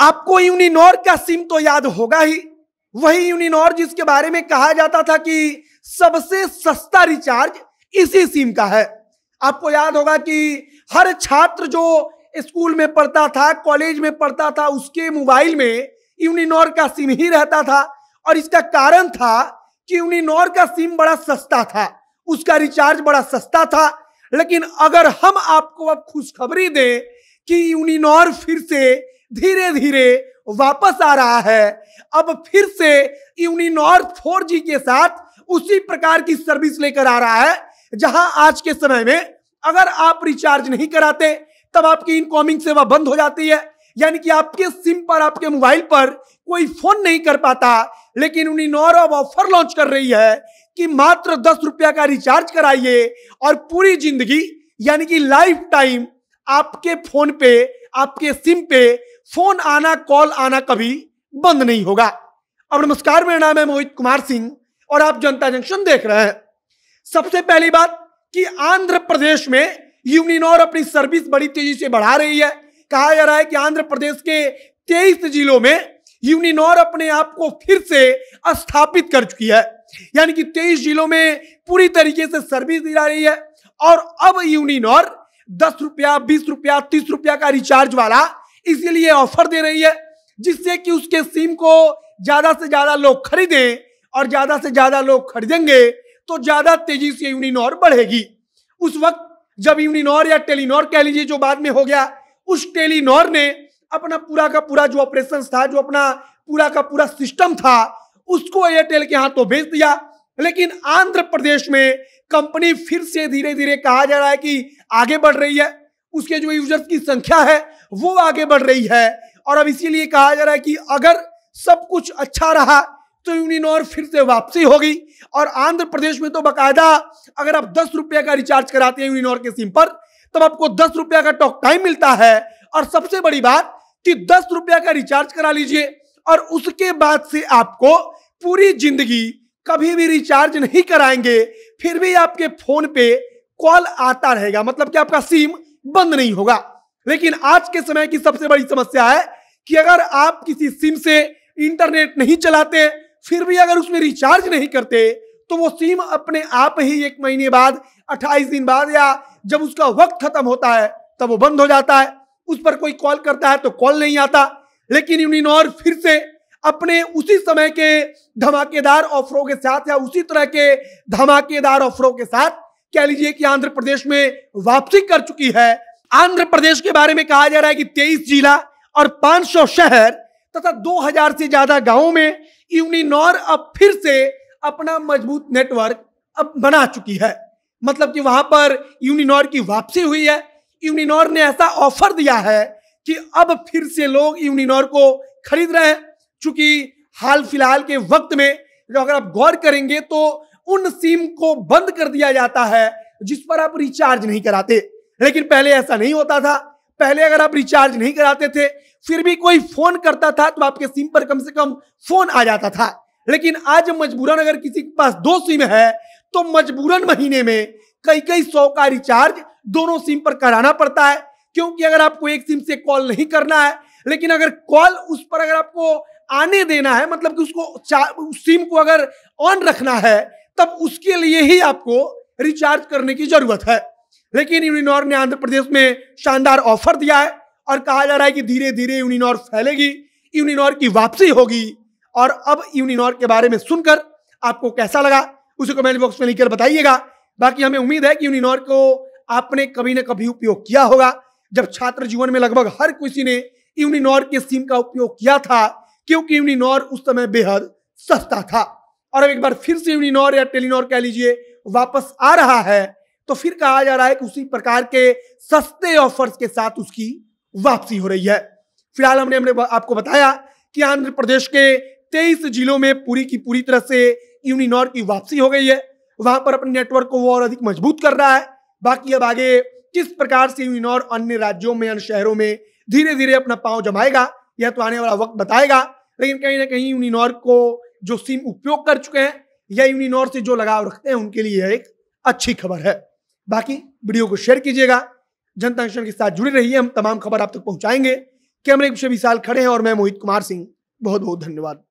आपको यूनिनॉर का सिम तो याद होगा ही वही यूनिनॉर जिसके बारे में कहा जाता था कि सबसे सस्ता रिचार्ज इसी सिम का है आपको याद होगा कि हर छात्र जो स्कूल में पढ़ता था कॉलेज में पढ़ता था उसके मोबाइल में यूनिनॉर का सिम ही रहता था और इसका कारण था कि यूनिनॉर का सिम बड़ा सस्ता था उसका रिचार्ज बड़ा सस्ता था लेकिन अगर हम आपको अब खुशखबरी दें कि यूनिनॉर फिर से धीरे धीरे वापस आ रहा है अब फिर से यूनिनॉर फोर जी के साथ उसी प्रकार की सर्विस लेकर आ रहा है जहां आज के समय में अगर आप रिचार्ज नहीं कराते तब आपकी इनकॉमिंग सेवा बंद हो जाती है यानी कि आपके सिम पर आपके मोबाइल पर कोई फोन नहीं कर पाता लेकिन उनिनॉर अब ऑफर लॉन्च कर रही है कि मात्र दस रुपया का रिचार्ज कराइए और पूरी जिंदगी यानी कि लाइफ टाइम आपके फोन पे आपके सिम पे फोन आना कॉल आना कभी बंद नहीं होगा अब नमस्कार मेरा नाम है मोहित कुमार सिंह और आप जनता जंक्शन देख रहे हैं सबसे पहली बात कि आंध्र प्रदेश में यूनिनॉर अपनी सर्विस बड़ी तेजी से बढ़ा रही है कहा जा रहा है कि आंध्र प्रदेश के तेईस जिलों में यूनिनॉर अपने आप को फिर से स्थापित कर चुकी है यानी कि तेईस जिलों में पूरी तरीके से सर्विस दिला रही है और अब यूनिनॉर दस रुपया बीस रुपया तीस रुपया का रिचार्ज वाला इसीलिए ऑफर दे रही है जिससे कि उसके सिम को ज़्यादा से ज़्यादा लोग खरीदें और ज़्यादा से ज़्यादा लोग खरीदेंगे तो ज़्यादा तेज़ी से यूनिनॉर बढ़ेगी उस वक्त जब यूनिनॉर या टेलीनॉर कह लीजिए जो बाद में हो गया उस टेलीनॉर ने अपना पूरा का पूरा जो ऑपरेशन था जो अपना पूरा का पूरा सिस्टम था उसको एयरटेल के हाथों तो भेज दिया लेकिन आंध्र प्रदेश में कंपनी फिर से धीरे धीरे कहा जा रहा है कि आगे बढ़ रही है उसके जो यूजर्स की संख्या है वो आगे बढ़ रही है और अब इसीलिए कहा जा रहा है कि अगर सब कुछ अच्छा रहा तो यूनिनॉर फिर से वापसी होगी और आंध्र प्रदेश में तो बकायदा अगर आप दस रुपये का रिचार्ज कराते हैं यूनिनॉर के सिम पर तब आपको दस रुपये का टॉक टाइम मिलता है और सबसे बड़ी बात कि दस रुपये का रिचार्ज करा लीजिए और उसके बाद से आपको पूरी जिंदगी कभी भी रिचार्ज नहीं कराएंगे फिर भी आपके फोन पे कॉल आता रहेगा मतलब कि आपका सिम बंद नहीं होगा लेकिन आज के समय की सबसे बड़ी समस्या है कि अगर आप किसी सिम से इंटरनेट नहीं चलाते फिर भी अगर उसमें रिचार्ज नहीं करते तो वो सिम अपने आप ही एक महीने बाद 28 दिन बाद या जब उसका वक्त खत्म होता है तब वो बंद हो जाता है उस पर कोई कॉल करता है तो कॉल नहीं आता लेकिन यूनिनॉर फिर से अपने उसी समय के धमाकेदार ऑफरों के साथ या उसी तरह के धमाकेदार ऑफरों के साथ कह लीजिए कि आंध्र प्रदेश में वापसी कर चुकी है आंध्र प्रदेश के बारे में कहा जा रहा है कि तेईस जिला और 500 शहर तथा 2000 से ज्यादा गांवों में यूनिनॉर अब फिर से अपना मजबूत नेटवर्क अब बना चुकी है मतलब कि वहां पर यूनिनॉर की वापसी हुई है यूनिनॉर ने ऐसा ऑफर दिया है कि अब फिर से लोग यूनिनॉर को खरीद रहे हैं चूंकि हाल फिलहाल के वक्त में जो अगर आप गौर करेंगे तो उन सिम को बंद कर दिया जाता है जिस पर आप रिचार्ज नहीं कराते लेकिन पहले ऐसा नहीं होता था पहले अगर आप रिचार्ज नहीं कराते थे फिर भी कोई फोन करता था तो आपके सिम पर कम से कम फोन आ जाता था लेकिन आज मजबूरन अगर किसी के पास दो सिम है तो मजबूरन महीने में कई कई सौ का रिचार्ज दोनों सिम पर कराना पड़ता है क्योंकि अगर आपको एक सिम से कॉल नहीं करना है लेकिन अगर कॉल उस पर अगर आपको आने देना है मतलब कि उसको सिम को अगर ऑन रखना है तब उसके लिए ही आपको रिचार्ज करने की जरूरत है लेकिन यूनिनॉर ने आंध्र प्रदेश में शानदार ऑफर दिया है और कहा जा रहा है कि धीरे धीरे यूनिनॉर फैलेगी यूनिनॉर की वापसी होगी और अब यूनिनॉर के बारे में सुनकर आपको कैसा लगा उसे कमेंट बॉक्स में लिखकर बताइएगा बाकी हमें उम्मीद है कि यूनिनॉर को आपने कभी ना कभी उपयोग किया होगा जब छात्र जीवन में लगभग हर किसी ने यूनिनॉर के सिम का उपयोग किया था क्योंकि यूनिनॉर उस समय बेहद सस्ता था और अब एक बार फिर से यूनिनॉर या टेलीनॉर कह लीजिए वापस आ रहा है तो फिर कहा जा रहा है कि उसी प्रकार के सस्ते ऑफर्स के साथ उसकी वापसी हो रही है फिलहाल हमने हमने आपको बताया कि आंध्र प्रदेश के तेईस जिलों में पूरी की पूरी तरह से यूनिनॉर की वापसी हो गई है वहां पर अपने नेटवर्क को वो और अधिक मजबूत कर रहा है बाकी अब आगे किस प्रकार से यूनिनॉर अन्य राज्यों में अन्य शहरों में धीरे धीरे अपना पांव जमाएगा यह तो आने वाला वक्त बताएगा लेकिन कहीं ना कहीं यूनिनॉर को जो सिम उपयोग कर चुके हैं या यूनिनॉर से जो लगाव रखते हैं उनके लिए एक अच्छी खबर है बाकी वीडियो को शेयर कीजिएगा जनता दर्शन के साथ जुड़े रहिए हम तमाम खबर आप तक पहुंचाएंगे कैमरे के पीछे विशाल खड़े हैं और मैं मोहित कुमार सिंह बहुत बहुत धन्यवाद